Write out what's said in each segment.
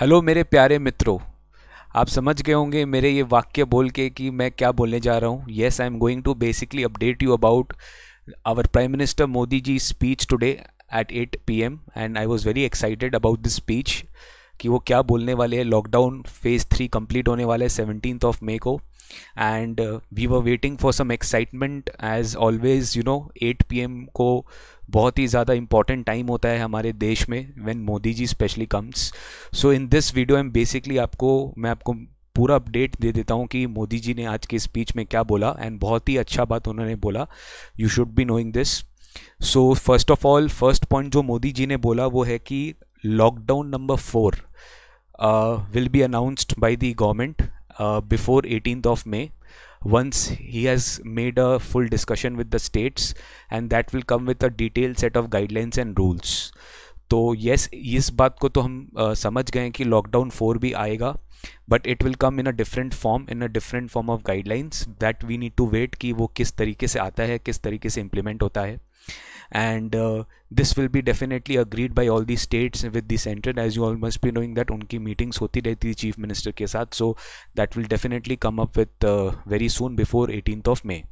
Hello मेरे प्यारे मित्रों आप समझ गए होंगे मेरे ये वाक्य बोल के कि मैं क्या बोलने जा रहा हूँ yes I am going to basically update you about our prime minister Modi ji speech today at 8 P M and I was very excited about this speech कि वो क्या बोलने वाले हैं लॉकडाउन फेज़ थ्री कंप्लीट होने वाला है सेवनटीन ऑफ मे को and we were waiting for some excitement as always you know know 8 pm को बहुत ही ज़्यादा इंपॉर्टेंट टाइम होता है हमारे देश में when Modi ji specially comes so in this video um basically आपको मैं आपको पूरा अपडेट दे देता हूँ कि मोदी जी ने आज के स्पीच में क्या बोला एंड बहुत ही अच्छा बात उन्होंने बोला you should be knowing this so first of all first point जो मोदी जी ने बोला वो है कि lockdown number four will be announced by the government uh, before 18th of May once he has made a full discussion with the states and that will come with a detailed set of guidelines and rules तो yes इस बात को तो हम uh, समझ गए कि lockdown four भी आएगा but it will come in a different form in a different form of guidelines that we need to wait कि वो किस तरीके से आता है किस तरीके से इम्प्लीमेंट होता है and uh, this will be definitely agreed by all the states with the center as you all must be knowing that unki meetings hoti rehti chief minister ke saath so that will definitely come up with uh, very soon before 18th of may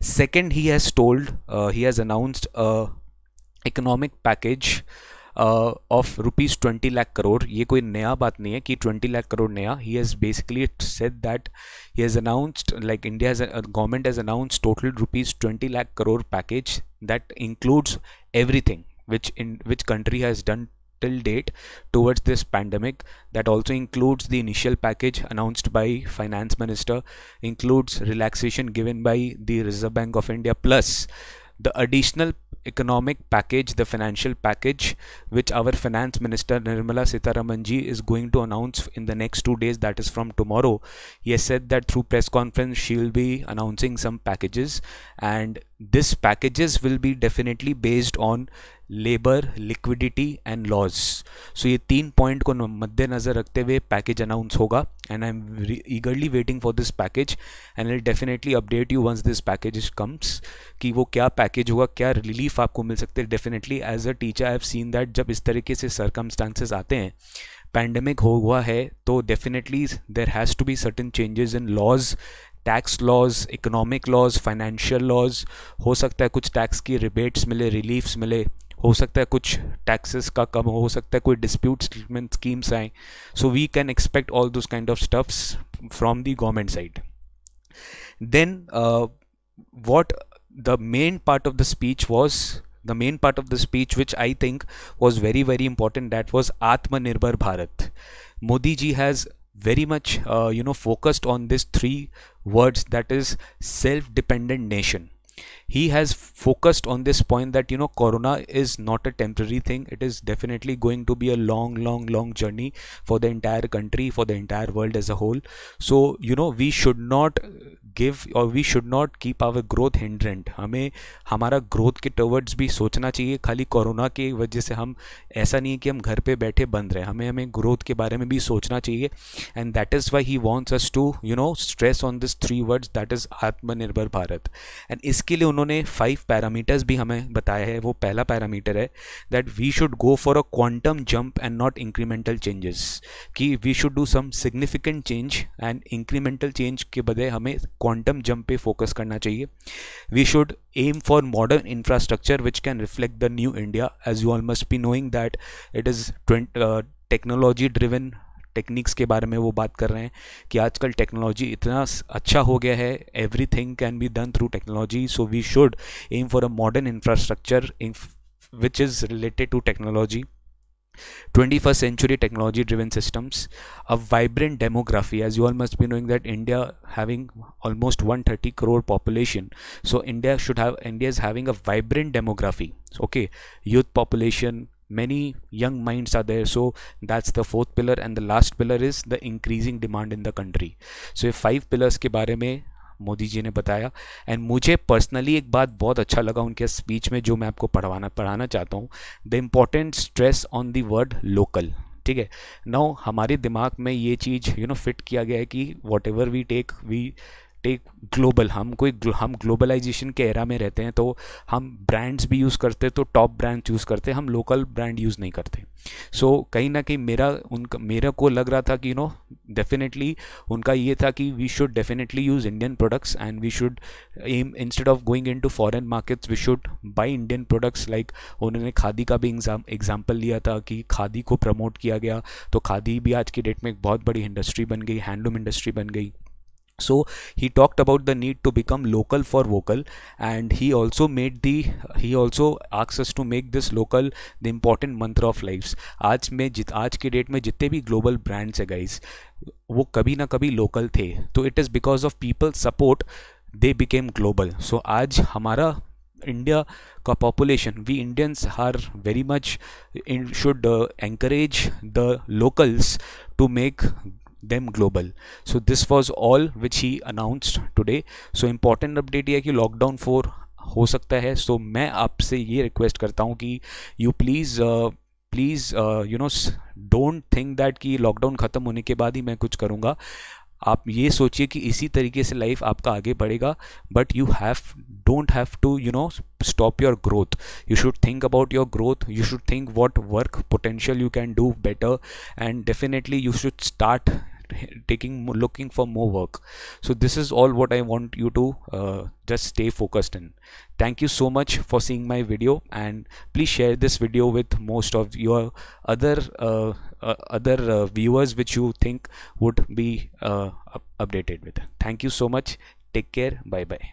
second he has told uh, he has announced a uh, economic package of rupees twenty lakh crore ये कोई नया बात नहीं है कि twenty lakh crore नया he has basically set that he has announced like India government has announce total rupees twenty lakh crore package that includes everything which in which country has done till date towards this pandemic that also includes the initial package announced by finance minister includes relaxation given by the Reserve Bank of India plus the additional economic package, the financial package, which our finance minister Nirmala Sitaramanji is going to announce in the next two days, that is from tomorrow. He has said that through press conference, she'll be announcing some packages and this packages will be definitely based on labour liquidity and laws so ये तीन point को मद्देनज़र रखते हुए package announce होगा and I am eagerly waiting for this package and I definitely update you once this package comes कि वो क्या पैकेज होगा क्या रिलीफ आपको मिल सकते हैं definitely as a teacher I have seen that जब इस तरीके से सर्कमस्टांसेस आते हैं पैंडमिक हो हुआ है तो definitely there has to be certain changes in laws tax laws economic laws financial laws हो सकता है कुछ टैक्स की रिबेट्स मिले रिलीफ्स मिले हो सकता है कुछ टैक्सेस का कम हो सकता है कोई डिस्प्यूट सेटलमेंट स्कीम्स आए so we can expect all this kind of stuffs from the government side then what the main part of the speech was the main part of the speech which I think was very very important that was Atmanirbhar Bharat Modi ji has very much uh, you know focused on this three words that is self-dependent nation he has focused on this point that you know corona is not a temporary thing it is definitely going to be a long long long journey for the entire country for the entire world as a whole so you know we should not give और we should not keep our growth hindrance हमें हमारा growth के towards भी सोचना चाहिए खाली corona की वजह से हम ऐसा नहीं है कि हम घर पे बैठे बंद रहे हमें हमें ग्रोथ के बारे में भी सोचना चाहिए and that is why he wants us to you know stress on this three words that is Atmanirbhar Bharat and इसके लिए उन्होंने फाइव पैरामीटर्स भी हमें बताया है वो पहला पैरामीटर है that we should go for a quantum jump and not incremental changes कि we should do some significant change and incremental change के बजाय हमें क्वांटम जंप पे फोकस करना चाहिए we should aim for modern infrastructure which can reflect the new India as you all must be knowing that it is technology driven techniques के बारे में वो बात कर रहे हैं कि आजकल टेक्नोलॉजी इतना अच्छा हो गया है everything can be done through technology so we should aim for a modern infrastructure which is related to technology 21st century technology driven systems a vibrant demography as you all must be knowing that india having almost 130 crore population so india should have india is having a vibrant demography okay youth population many young minds are there so that's the fourth pillar and the last pillar is the increasing demand in the country so if five pillars ke bare mein Modi ji ने बताया and मुझे personally एक बात बहुत अच्छा लगा उनके speech में जो मैं आपको पढ़वाना पढ़ाना चाहता हूँ the important stress on the word local ठीक है नो हमारे दिमाग में ये चीज़ यू नो फिट किया गया है कि whatever we take we take global हम कोई हम ग्लोबलाइजेशन के एरा में रहते हैं तो हम ब्रांड्स भी यूज़ करते तो टॉप ब्रांड यूज़ करते हम लोकल ब्रांड यूज़ नहीं करते सो so, कहीं ना कहीं मेरा उनका मेरा को लग रहा था कि यू नो डेफिनेटली उनका ये था कि we should definitely use Indian products and we should aim instead of going in to foreign markets we should buy Indian products like उन्होंने खादी का भी एग्जाम्पल लिया था कि खादी को प्रमोट किया गया तो खादी भी आज की डेट में एक बहुत बड़ी इंडस्ट्री बन गई हैंडलूम इंडस्ट्री बन गई so he talked about the need to become local for vocal and he also made the he also asks us to make this local the important mantra of lives आज में जित आज के date में जितने भी ग्लोबल ब्रांड्स है guys वो कभी ना कभी लोकल थे तो it is because of people support they became global so आज हमारा India population, we Indians are very much in, should uh, encourage the locals to make them global so this was all which he announced today so important update ये कि lockdown four हो सकता है सो मैं आपसे ये रिक्वेस्ट करता हूँ कि you please please you know don't think that कि लॉकडाउन ख़त्म होने के बाद ही मैं कुछ करूँगा आप ये सोचिए कि इसी तरीके से लाइफ आपका आगे बढ़ेगा but you have don't have to you know stop your growth you should think about your growth you should think what work potential you can do better and definitely you should start taking looking for more work so this is all what i want you to uh, just stay focused in thank you so much for seeing my video and please share this video with most of your other uh, uh, other uh, viewers which you think would be uh, updated with thank you so much take care bye bye